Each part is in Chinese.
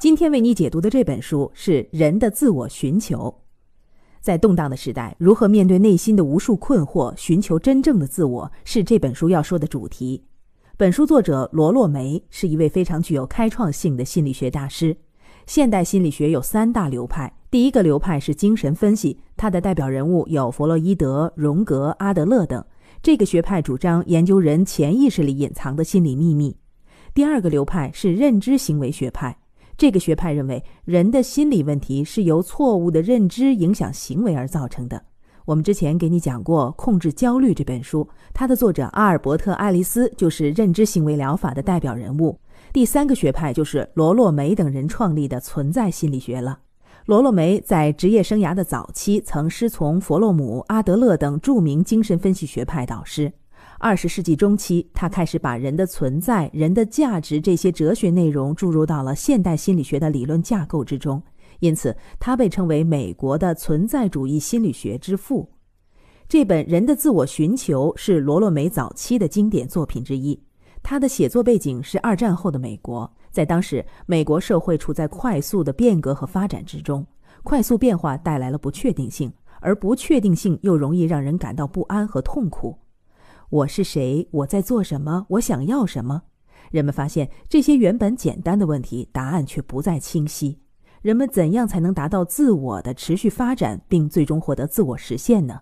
今天为你解读的这本书是《人的自我寻求》，在动荡的时代，如何面对内心的无数困惑，寻求真正的自我，是这本书要说的主题。本书作者罗洛梅是一位非常具有开创性的心理学大师。现代心理学有三大流派，第一个流派是精神分析，它的代表人物有弗洛伊德、荣格、阿德勒等，这个学派主张研究人潜意识里隐藏的心理秘密。第二个流派是认知行为学派。这个学派认为，人的心理问题是由错误的认知影响行为而造成的。我们之前给你讲过《控制焦虑》这本书，它的作者阿尔伯特·爱丽丝就是认知行为疗法的代表人物。第三个学派就是罗洛梅等人创立的存在心理学了。罗洛梅在职业生涯的早期曾师从弗洛姆、阿德勒等著名精神分析学派导师。二十世纪中期，他开始把人的存在、人的价值这些哲学内容注入到了现代心理学的理论架构之中，因此他被称为美国的存在主义心理学之父。这本《人的自我寻求》是罗洛梅早期的经典作品之一。他的写作背景是二战后的美国，在当时，美国社会处在快速的变革和发展之中，快速变化带来了不确定性，而不确定性又容易让人感到不安和痛苦。我是谁？我在做什么？我想要什么？人们发现这些原本简单的问题，答案却不再清晰。人们怎样才能达到自我的持续发展，并最终获得自我实现呢？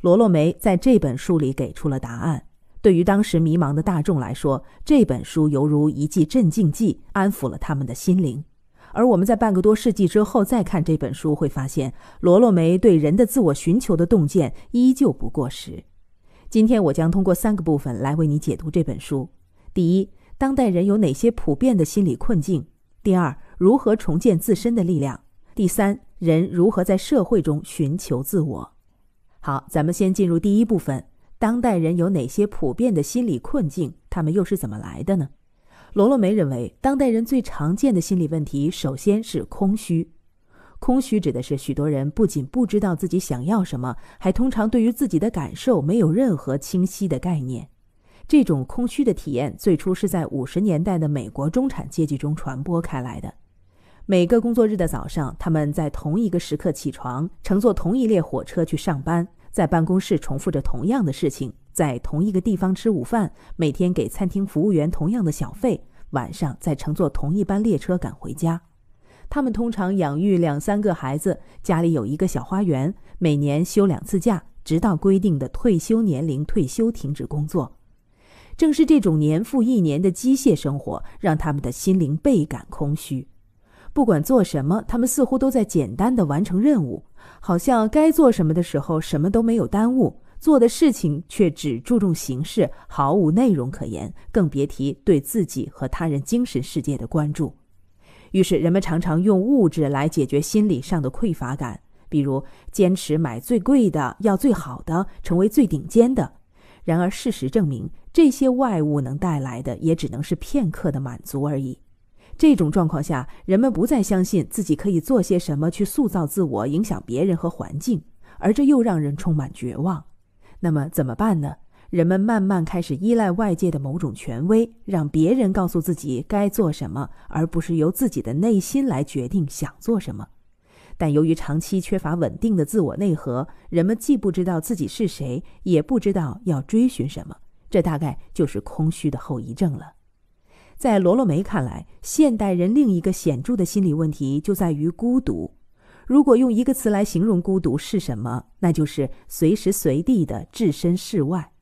罗洛梅在这本书里给出了答案。对于当时迷茫的大众来说，这本书犹如一剂镇静剂，安抚了他们的心灵。而我们在半个多世纪之后再看这本书，会发现罗洛梅对人的自我寻求的洞见依旧不过时。今天我将通过三个部分来为你解读这本书：第一，当代人有哪些普遍的心理困境；第二，如何重建自身的力量；第三，人如何在社会中寻求自我。好，咱们先进入第一部分：当代人有哪些普遍的心理困境？他们又是怎么来的呢？罗洛梅认为，当代人最常见的心理问题，首先是空虚。空虚指的是许多人不仅不知道自己想要什么，还通常对于自己的感受没有任何清晰的概念。这种空虚的体验最初是在五十年代的美国中产阶级中传播开来的。每个工作日的早上，他们在同一个时刻起床，乘坐同一列火车去上班，在办公室重复着同样的事情，在同一个地方吃午饭，每天给餐厅服务员同样的小费，晚上再乘坐同一班列车赶回家。他们通常养育两三个孩子，家里有一个小花园，每年休两次假，直到规定的退休年龄退休停止工作。正是这种年复一年的机械生活，让他们的心灵倍感空虚。不管做什么，他们似乎都在简单地完成任务，好像该做什么的时候什么都没有耽误。做的事情却只注重形式，毫无内容可言，更别提对自己和他人精神世界的关注。于是，人们常常用物质来解决心理上的匮乏感，比如坚持买最贵的，要最好的，成为最顶尖的。然而，事实证明，这些外物能带来的也只能是片刻的满足而已。这种状况下，人们不再相信自己可以做些什么去塑造自我、影响别人和环境，而这又让人充满绝望。那么，怎么办呢？人们慢慢开始依赖外界的某种权威，让别人告诉自己该做什么，而不是由自己的内心来决定想做什么。但由于长期缺乏稳定的自我内核，人们既不知道自己是谁，也不知道要追寻什么，这大概就是空虚的后遗症了。在罗洛梅看来，现代人另一个显著的心理问题就在于孤独。如果用一个词来形容孤独是什么，那就是随时随地的置身事外。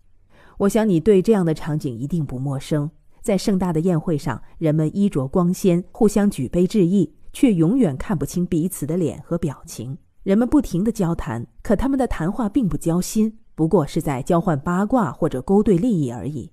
我想你对这样的场景一定不陌生。在盛大的宴会上，人们衣着光鲜，互相举杯致意，却永远看不清彼此的脸和表情。人们不停地交谈，可他们的谈话并不交心，不过是在交换八卦或者勾兑利益而已。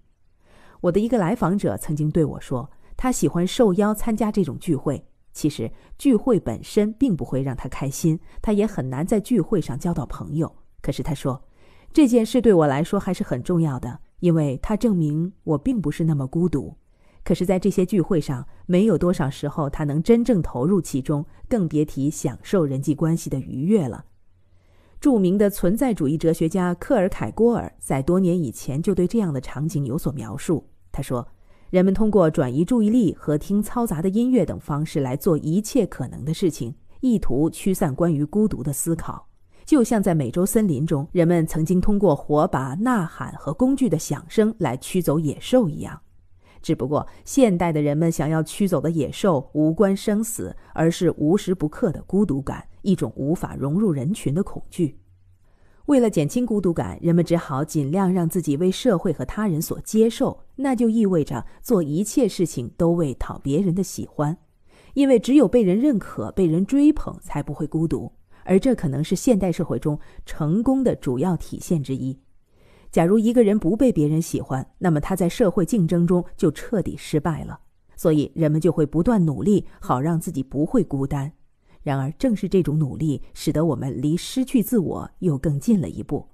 我的一个来访者曾经对我说，他喜欢受邀参加这种聚会。其实聚会本身并不会让他开心，他也很难在聚会上交到朋友。可是他说。这件事对我来说还是很重要的，因为它证明我并不是那么孤独。可是，在这些聚会上，没有多少时候他能真正投入其中，更别提享受人际关系的愉悦了。著名的存在主义哲学家克尔凯郭尔在多年以前就对这样的场景有所描述。他说：“人们通过转移注意力和听嘈杂的音乐等方式来做一切可能的事情，意图驱散关于孤独的思考。”就像在美洲森林中，人们曾经通过火把、呐喊和工具的响声来驱走野兽一样，只不过现代的人们想要驱走的野兽无关生死，而是无时不刻的孤独感，一种无法融入人群的恐惧。为了减轻孤独感，人们只好尽量让自己为社会和他人所接受，那就意味着做一切事情都为讨别人的喜欢，因为只有被人认可、被人追捧，才不会孤独。而这可能是现代社会中成功的主要体现之一。假如一个人不被别人喜欢，那么他在社会竞争中就彻底失败了。所以人们就会不断努力，好让自己不会孤单。然而，正是这种努力，使得我们离失去自我又更近了一步。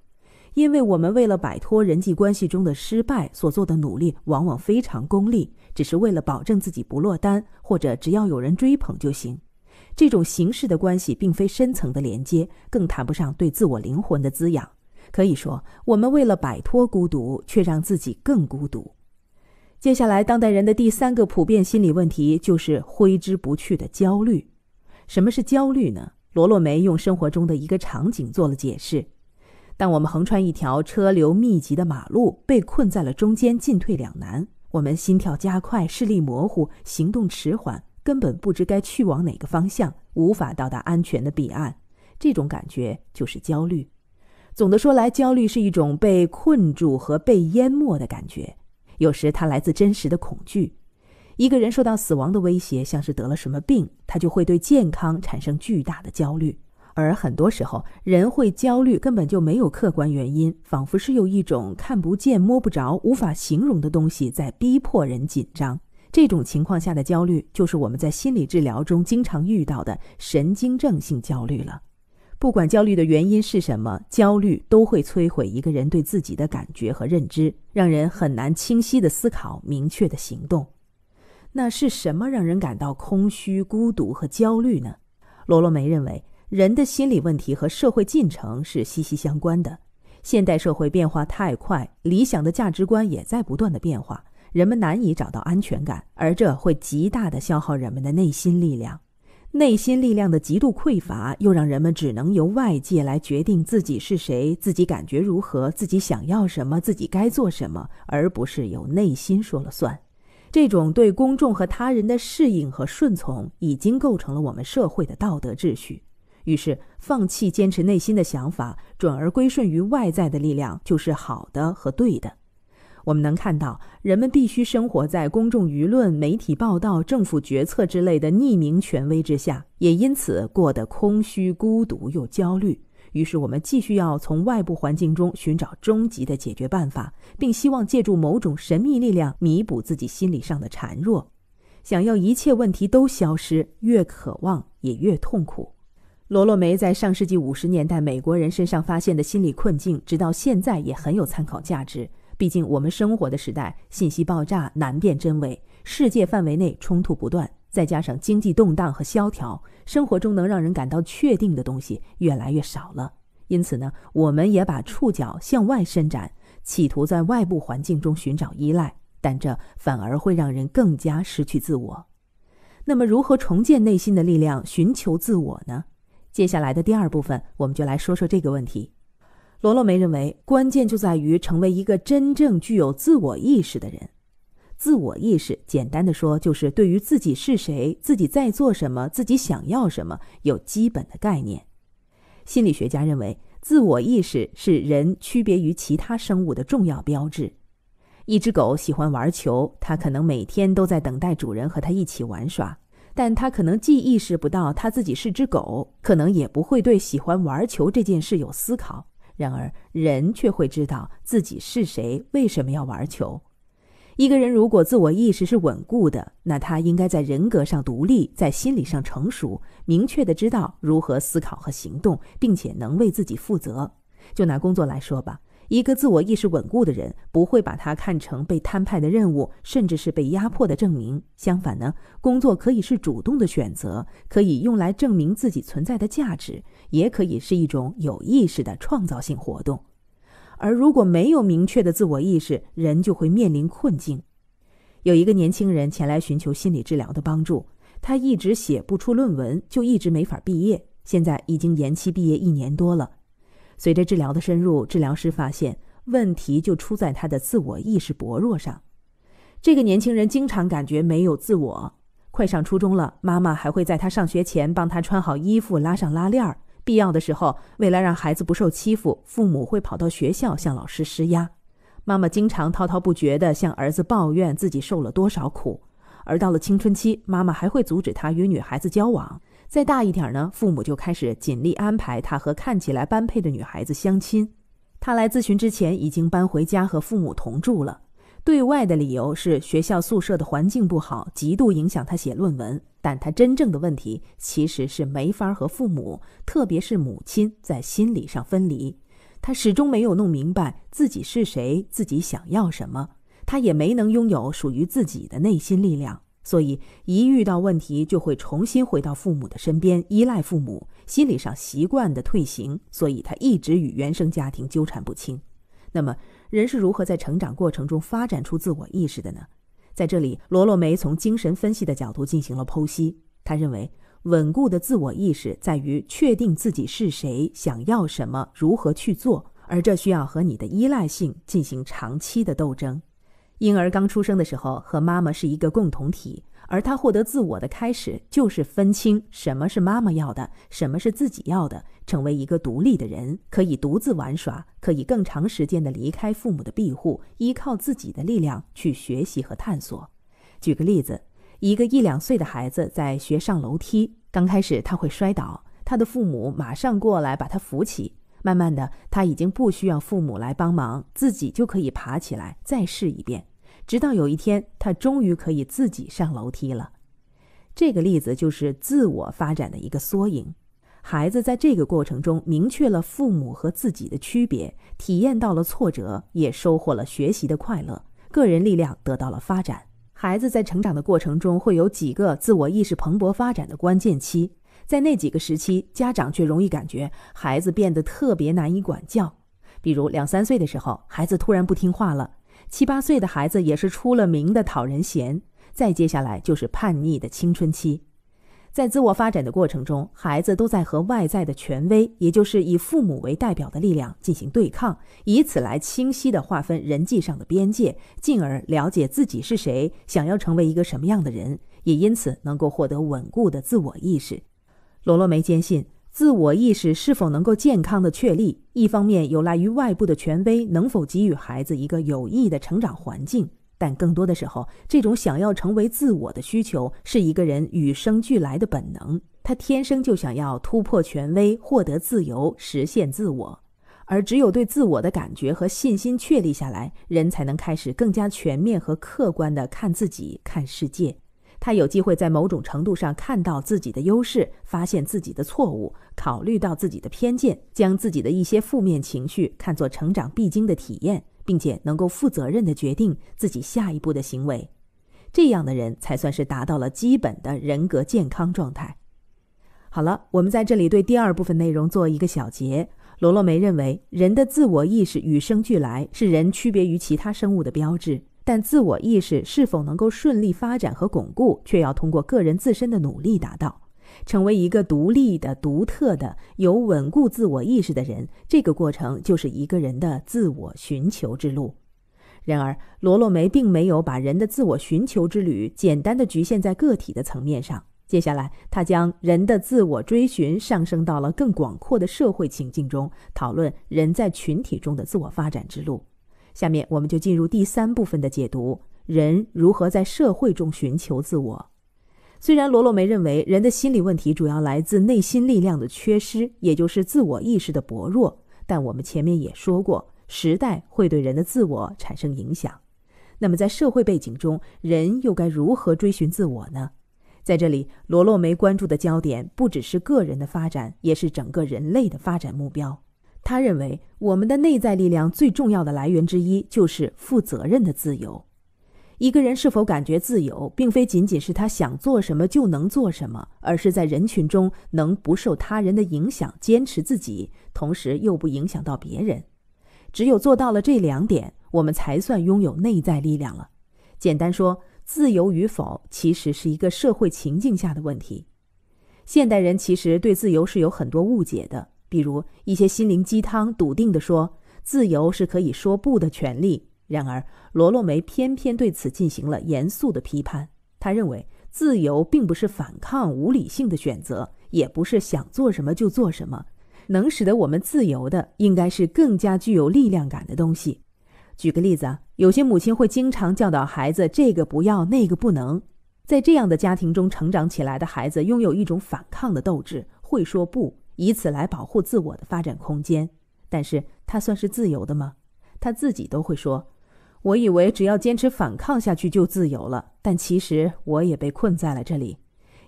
因为我们为了摆脱人际关系中的失败所做的努力，往往非常功利，只是为了保证自己不落单，或者只要有人追捧就行。这种形式的关系并非深层的连接，更谈不上对自我灵魂的滋养。可以说，我们为了摆脱孤独，却让自己更孤独。接下来，当代人的第三个普遍心理问题就是挥之不去的焦虑。什么是焦虑呢？罗洛梅用生活中的一个场景做了解释：当我们横穿一条车流密集的马路，被困在了中间，进退两难，我们心跳加快，视力模糊，行动迟缓。根本不知该去往哪个方向，无法到达安全的彼岸。这种感觉就是焦虑。总的说来，焦虑是一种被困住和被淹没的感觉。有时它来自真实的恐惧。一个人受到死亡的威胁，像是得了什么病，他就会对健康产生巨大的焦虑。而很多时候，人会焦虑，根本就没有客观原因，仿佛是有一种看不见、摸不着、无法形容的东西在逼迫人紧张。这种情况下的焦虑，就是我们在心理治疗中经常遇到的神经症性焦虑了。不管焦虑的原因是什么，焦虑都会摧毁一个人对自己的感觉和认知，让人很难清晰的思考、明确的行动。那是什么让人感到空虚、孤独和焦虑呢？罗洛梅认为，人的心理问题和社会进程是息息相关的。现代社会变化太快，理想的价值观也在不断的变化。人们难以找到安全感，而这会极大的消耗人们的内心力量。内心力量的极度匮乏，又让人们只能由外界来决定自己是谁、自己感觉如何、自己想要什么、自己该做什么，而不是由内心说了算。这种对公众和他人的适应和顺从，已经构成了我们社会的道德秩序。于是，放弃坚持内心的想法，转而归顺于外在的力量，就是好的和对的。我们能看到，人们必须生活在公众舆论、媒体报道、政府决策之类的匿名权威之下，也因此过得空虚、孤独又焦虑。于是，我们继续要从外部环境中寻找终极的解决办法，并希望借助某种神秘力量弥补自己心理上的孱弱。想要一切问题都消失，越渴望也越痛苦。罗洛梅在上世纪五十年代美国人身上发现的心理困境，直到现在也很有参考价值。毕竟，我们生活的时代信息爆炸，难辨真伪；世界范围内冲突不断，再加上经济动荡和萧条，生活中能让人感到确定的东西越来越少了。因此呢，我们也把触角向外伸展，企图在外部环境中寻找依赖，但这反而会让人更加失去自我。那么，如何重建内心的力量，寻求自我呢？接下来的第二部分，我们就来说说这个问题。罗洛梅认为，关键就在于成为一个真正具有自我意识的人。自我意识，简单的说，就是对于自己是谁、自己在做什么、自己想要什么有基本的概念。心理学家认为，自我意识是人区别于其他生物的重要标志。一只狗喜欢玩球，它可能每天都在等待主人和它一起玩耍，但它可能既意识不到它自己是只狗，可能也不会对喜欢玩球这件事有思考。然而，人却会知道自己是谁，为什么要玩球。一个人如果自我意识是稳固的，那他应该在人格上独立，在心理上成熟，明确的知道如何思考和行动，并且能为自己负责。就拿工作来说吧。一个自我意识稳固的人不会把它看成被摊派的任务，甚至是被压迫的证明。相反呢，工作可以是主动的选择，可以用来证明自己存在的价值，也可以是一种有意识的创造性活动。而如果没有明确的自我意识，人就会面临困境。有一个年轻人前来寻求心理治疗的帮助，他一直写不出论文，就一直没法毕业，现在已经延期毕业一年多了。随着治疗的深入，治疗师发现问题就出在他的自我意识薄弱上。这个年轻人经常感觉没有自我。快上初中了，妈妈还会在他上学前帮他穿好衣服、拉上拉链儿。必要的时候，为了让孩子不受欺负，父母会跑到学校向老师施压。妈妈经常滔滔不绝地向儿子抱怨自己受了多少苦。而到了青春期，妈妈还会阻止他与女孩子交往。再大一点呢，父母就开始尽力安排他和看起来般配的女孩子相亲。他来咨询之前已经搬回家和父母同住了，对外的理由是学校宿舍的环境不好，极度影响他写论文。但他真正的问题其实是没法和父母，特别是母亲，在心理上分离。他始终没有弄明白自己是谁，自己想要什么。他也没能拥有属于自己的内心力量。所以，一遇到问题就会重新回到父母的身边，依赖父母，心理上习惯的退行，所以他一直与原生家庭纠缠不清。那么，人是如何在成长过程中发展出自我意识的呢？在这里，罗洛梅从精神分析的角度进行了剖析。他认为，稳固的自我意识在于确定自己是谁，想要什么，如何去做，而这需要和你的依赖性进行长期的斗争。婴儿刚出生的时候和妈妈是一个共同体，而他获得自我的开始就是分清什么是妈妈要的，什么是自己要的，成为一个独立的人，可以独自玩耍，可以更长时间的离开父母的庇护，依靠自己的力量去学习和探索。举个例子，一个一两岁的孩子在学上楼梯，刚开始他会摔倒，他的父母马上过来把他扶起。慢慢的，他已经不需要父母来帮忙，自己就可以爬起来再试一遍，直到有一天，他终于可以自己上楼梯了。这个例子就是自我发展的一个缩影。孩子在这个过程中明确了父母和自己的区别，体验到了挫折，也收获了学习的快乐，个人力量得到了发展。孩子在成长的过程中会有几个自我意识蓬勃发展的关键期。在那几个时期，家长却容易感觉孩子变得特别难以管教。比如两三岁的时候，孩子突然不听话了；七八岁的孩子也是出了名的讨人嫌。再接下来就是叛逆的青春期，在自我发展的过程中，孩子都在和外在的权威，也就是以父母为代表的力量进行对抗，以此来清晰地划分人际上的边界，进而了解自己是谁，想要成为一个什么样的人，也因此能够获得稳固的自我意识。罗洛梅坚信，自我意识是否能够健康的确立，一方面有赖于外部的权威能否给予孩子一个有益的成长环境，但更多的时候，这种想要成为自我的需求是一个人与生俱来的本能。他天生就想要突破权威，获得自由，实现自我。而只有对自我的感觉和信心确立下来，人才能开始更加全面和客观地看自己，看世界。他有机会在某种程度上看到自己的优势，发现自己的错误，考虑到自己的偏见，将自己的一些负面情绪看作成长必经的体验，并且能够负责任的决定自己下一步的行为。这样的人才算是达到了基本的人格健康状态。好了，我们在这里对第二部分内容做一个小结。罗洛梅认为，人的自我意识与生俱来，是人区别于其他生物的标志。但自我意识是否能够顺利发展和巩固，却要通过个人自身的努力达到，成为一个独立的、独特的、有稳固自我意识的人。这个过程就是一个人的自我寻求之路。然而，罗洛梅并没有把人的自我寻求之旅简单的局限在个体的层面上。接下来，他将人的自我追寻上升到了更广阔的社会情境中，讨论人在群体中的自我发展之路。下面我们就进入第三部分的解读：人如何在社会中寻求自我？虽然罗洛梅认为人的心理问题主要来自内心力量的缺失，也就是自我意识的薄弱，但我们前面也说过，时代会对人的自我产生影响。那么，在社会背景中，人又该如何追寻自我呢？在这里，罗洛梅关注的焦点不只是个人的发展，也是整个人类的发展目标。他认为，我们的内在力量最重要的来源之一就是负责任的自由。一个人是否感觉自由，并非仅仅是他想做什么就能做什么，而是在人群中能不受他人的影响，坚持自己，同时又不影响到别人。只有做到了这两点，我们才算拥有内在力量了。简单说，自由与否其实是一个社会情境下的问题。现代人其实对自由是有很多误解的。比如一些心灵鸡汤笃定地说，自由是可以说不的权利。然而，罗洛梅偏偏对此进行了严肃的批判。他认为，自由并不是反抗无理性的选择，也不是想做什么就做什么。能使得我们自由的，应该是更加具有力量感的东西。举个例子啊，有些母亲会经常教导孩子这个不要，那个不能。在这样的家庭中成长起来的孩子，拥有一种反抗的斗志，会说不。以此来保护自我的发展空间，但是他算是自由的吗？他自己都会说：“我以为只要坚持反抗下去就自由了，但其实我也被困在了这里，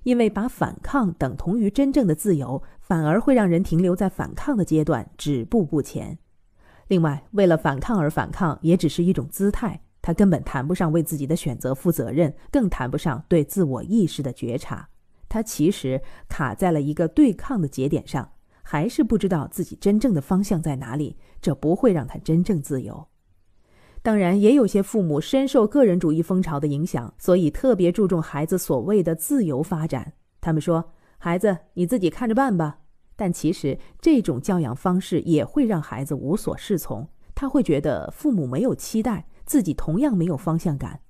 因为把反抗等同于真正的自由，反而会让人停留在反抗的阶段，止步不前。另外，为了反抗而反抗，也只是一种姿态，他根本谈不上为自己的选择负责任，更谈不上对自我意识的觉察。”他其实卡在了一个对抗的节点上，还是不知道自己真正的方向在哪里。这不会让他真正自由。当然，也有些父母深受个人主义风潮的影响，所以特别注重孩子所谓的自由发展。他们说：“孩子，你自己看着办吧。”但其实这种教养方式也会让孩子无所适从。他会觉得父母没有期待，自己同样没有方向感。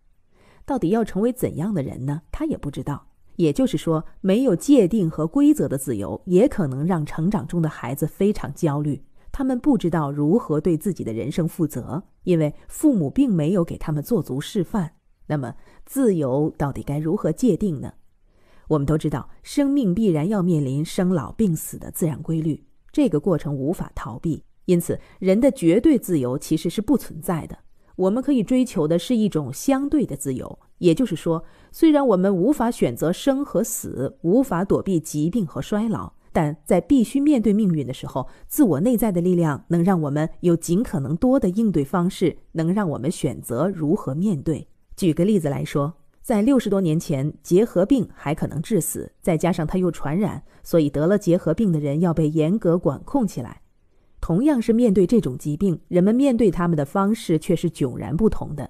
到底要成为怎样的人呢？他也不知道。也就是说，没有界定和规则的自由，也可能让成长中的孩子非常焦虑。他们不知道如何对自己的人生负责，因为父母并没有给他们做足示范。那么，自由到底该如何界定呢？我们都知道，生命必然要面临生老病死的自然规律，这个过程无法逃避。因此，人的绝对自由其实是不存在的。我们可以追求的是一种相对的自由。也就是说，虽然我们无法选择生和死，无法躲避疾病和衰老，但在必须面对命运的时候，自我内在的力量能让我们有尽可能多的应对方式，能让我们选择如何面对。举个例子来说，在六十多年前，结核病还可能致死，再加上它又传染，所以得了结核病的人要被严格管控起来。同样是面对这种疾病，人们面对他们的方式却是迥然不同的。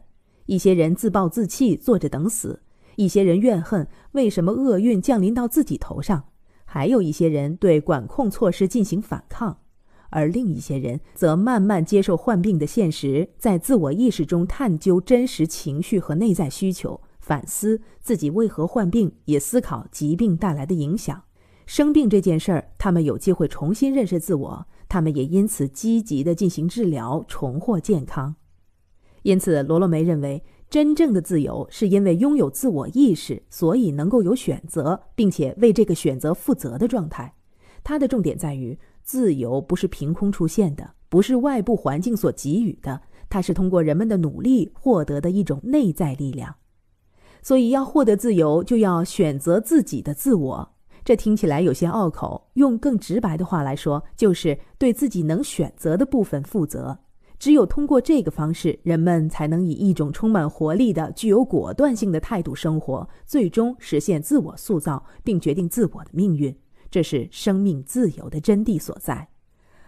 一些人自暴自弃，坐着等死；一些人怨恨为什么厄运降临到自己头上；还有一些人对管控措施进行反抗，而另一些人则慢慢接受患病的现实，在自我意识中探究真实情绪和内在需求，反思自己为何患病，也思考疾病带来的影响。生病这件事儿，他们有机会重新认识自我，他们也因此积极地进行治疗，重获健康。因此，罗洛梅认为，真正的自由是因为拥有自我意识，所以能够有选择，并且为这个选择负责的状态。他的重点在于，自由不是凭空出现的，不是外部环境所给予的，它是通过人们的努力获得的一种内在力量。所以，要获得自由，就要选择自己的自我。这听起来有些拗口，用更直白的话来说，就是对自己能选择的部分负责。只有通过这个方式，人们才能以一种充满活力的、具有果断性的态度生活，最终实现自我塑造，并决定自我的命运。这是生命自由的真谛所在。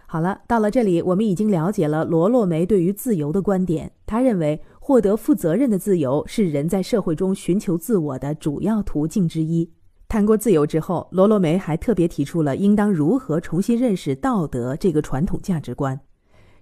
好了，到了这里，我们已经了解了罗洛梅对于自由的观点。他认为，获得负责任的自由是人在社会中寻求自我的主要途径之一。谈过自由之后，罗洛梅还特别提出了应当如何重新认识道德这个传统价值观。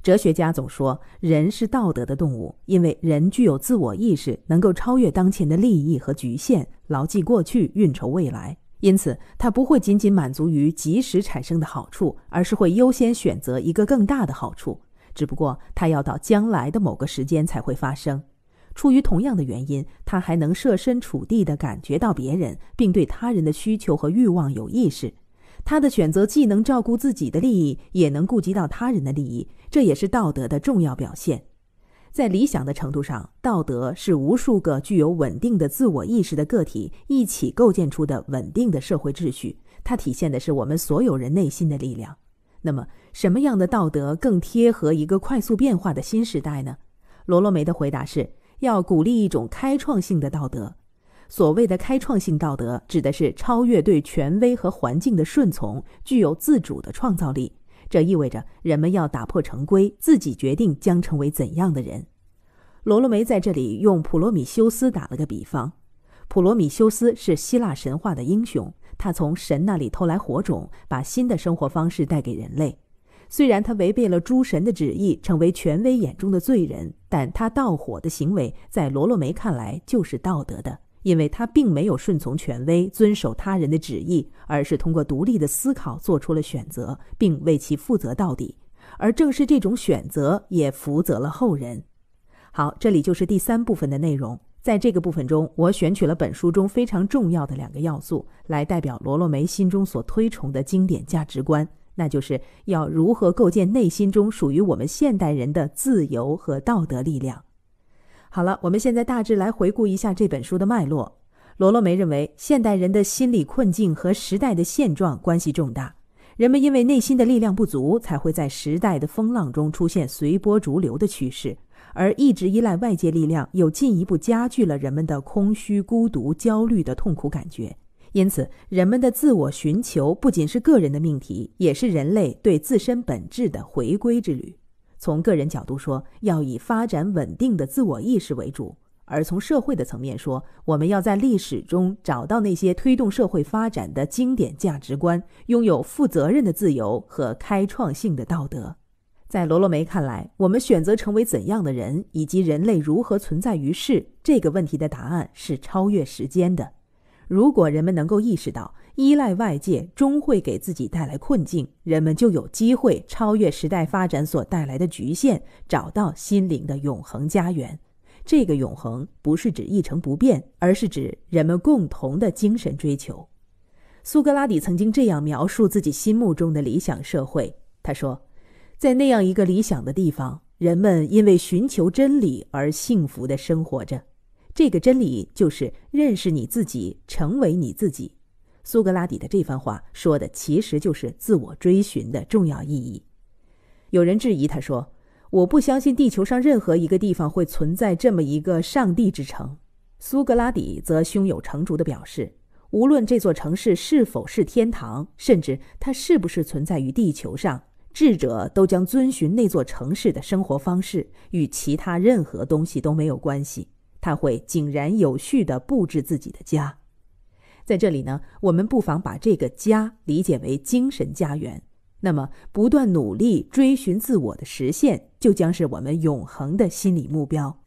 哲学家总说，人是道德的动物，因为人具有自我意识，能够超越当前的利益和局限，牢记过去，运筹未来。因此，他不会仅仅满足于及时产生的好处，而是会优先选择一个更大的好处，只不过他要到将来的某个时间才会发生。出于同样的原因，他还能设身处地地感觉到别人，并对他人的需求和欲望有意识。他的选择既能照顾自己的利益，也能顾及到他人的利益，这也是道德的重要表现。在理想的程度上，道德是无数个具有稳定的自我意识的个体一起构建出的稳定的社会秩序。它体现的是我们所有人内心的力量。那么，什么样的道德更贴合一个快速变化的新时代呢？罗洛梅的回答是要鼓励一种开创性的道德。所谓的开创性道德，指的是超越对权威和环境的顺从，具有自主的创造力。这意味着人们要打破成规，自己决定将成为怎样的人。罗罗梅在这里用普罗米修斯打了个比方：普罗米修斯是希腊神话的英雄，他从神那里偷来火种，把新的生活方式带给人类。虽然他违背了诸神的旨意，成为权威眼中的罪人，但他盗火的行为在罗洛梅看来就是道德的。因为他并没有顺从权威、遵守他人的旨意，而是通过独立的思考做出了选择，并为其负责到底。而正是这种选择，也福泽了后人。好，这里就是第三部分的内容。在这个部分中，我选取了本书中非常重要的两个要素，来代表罗洛梅心中所推崇的经典价值观，那就是要如何构建内心中属于我们现代人的自由和道德力量。好了，我们现在大致来回顾一下这本书的脉络。罗洛梅认为，现代人的心理困境和时代的现状关系重大。人们因为内心的力量不足，才会在时代的风浪中出现随波逐流的趋势；而一直依赖外界力量，又进一步加剧了人们的空虚、孤独、焦虑的痛苦感觉。因此，人们的自我寻求不仅是个人的命题，也是人类对自身本质的回归之旅。从个人角度说，要以发展稳定的自我意识为主；而从社会的层面说，我们要在历史中找到那些推动社会发展的经典价值观，拥有负责任的自由和开创性的道德。在罗洛梅看来，我们选择成为怎样的人，以及人类如何存在于世，这个问题的答案是超越时间的。如果人们能够意识到，依赖外界终会给自己带来困境，人们就有机会超越时代发展所带来的局限，找到心灵的永恒家园。这个永恒不是指一成不变，而是指人们共同的精神追求。苏格拉底曾经这样描述自己心目中的理想社会：他说，在那样一个理想的地方，人们因为寻求真理而幸福的生活着。这个真理就是认识你自己，成为你自己。苏格拉底的这番话说的其实就是自我追寻的重要意义。有人质疑他说：“我不相信地球上任何一个地方会存在这么一个上帝之城。”苏格拉底则胸有成竹地表示：“无论这座城市是否是天堂，甚至它是不是存在于地球上，智者都将遵循那座城市的生活方式，与其他任何东西都没有关系。他会井然有序地布置自己的家。”在这里呢，我们不妨把这个家理解为精神家园。那么，不断努力追寻自我的实现，就将是我们永恒的心理目标。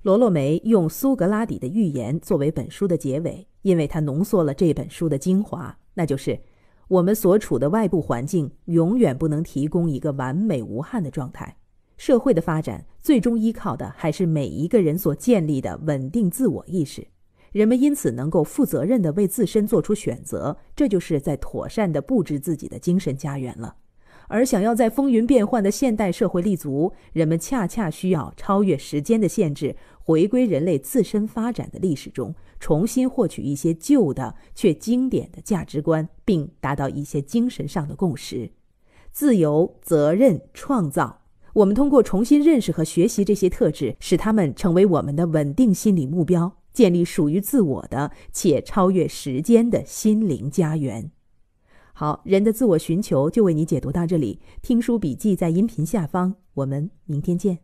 罗洛梅用苏格拉底的预言作为本书的结尾，因为他浓缩了这本书的精华，那就是我们所处的外部环境永远不能提供一个完美无憾的状态。社会的发展最终依靠的还是每一个人所建立的稳定自我意识。人们因此能够负责任地为自身做出选择，这就是在妥善地布置自己的精神家园了。而想要在风云变幻的现代社会立足，人们恰恰需要超越时间的限制，回归人类自身发展的历史中，重新获取一些旧的却经典的价值观，并达到一些精神上的共识：自由、责任、创造。我们通过重新认识和学习这些特质，使它们成为我们的稳定心理目标。建立属于自我的且超越时间的心灵家园。好，人的自我寻求就为你解读到这里。听书笔记在音频下方，我们明天见。